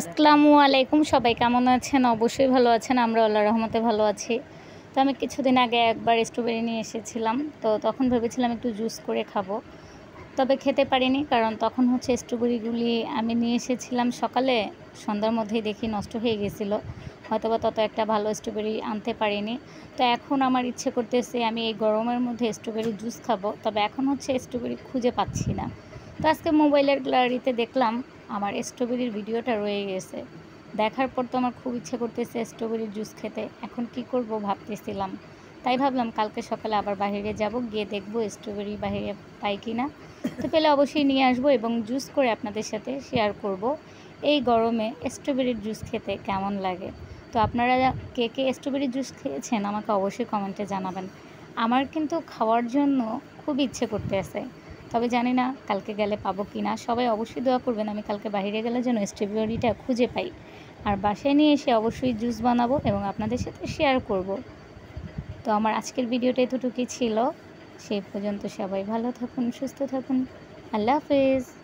আসসালামু আলাইকুম সবাই কেমন আছেন অবশ্যই ভালো আছেন আমরা আল্লাহ রহমতে ভালো আছি তো আমি কিছুদিন আগে একবার স্ট্রবেরি নিয়ে এসেছিলাম তো তখন ভেবেছিলাম একটু জুস করে খাবো তবে খেতে পারিনি কারণ তখন হচ্ছে স্ট্রবেরিগুলি আমি নিয়ে এসেছিলাম সকালে সন্ধ্যার মধ্যেই দেখি নষ্ট হয়ে গেছিল বা তত একটা ভালো স্ট্রবেরি আনতে পারিনি তো এখন আমার ইচ্ছে করতেছে আমি এই গরমের মধ্যে স্ট্রবেরি জুস খাবো তবে এখন হচ্ছে স্ট্রবেরি খুঁজে পাচ্ছি না তো আজকে মোবাইলের গ্যালারিতে দেখলাম আমার স্ট্রবেরির ভিডিওটা রয়ে গেছে দেখার পর তো আমার খুব ইচ্ছে করতেছে স্ট্রবেরির জুস খেতে এখন কি করব ভাবতেছিলাম তাই ভাবলাম কালকে সকালে আবার বাহিরে যাব গিয়ে দেখব স্ট্রবেরি বাহিরে পাই কি না তো পেলে অবশ্যই নিয়ে আসবো এবং জুস করে আপনাদের সাথে শেয়ার করব এই গরমে স্ট্রবেরির জুস খেতে কেমন লাগে তো আপনারা কে কে স্ট্রবেরি জুস খেয়েছেন আমাকে অবশ্যই কমেন্টে জানাবেন আমার কিন্তু খাওয়ার জন্য খুব ইচ্ছে করতে আছে তবে জানি না কালকে গেলে পাবো কি না সবাই অবশ্যই দোয়া করবেন আমি কালকে বাইরে গেলে যেন স্ট্রবেরিটা খুঁজে পাই আর বাসায় নিয়ে এসে অবশ্যই জুস বানাবো এবং আপনাদের সাথে শেয়ার করব। তো আমার আজকের ভিডিওটা এতটুকুই ছিল সেই পর্যন্ত সবাই ভালো থাকুন সুস্থ থাকুন আল্লাহ হাফেজ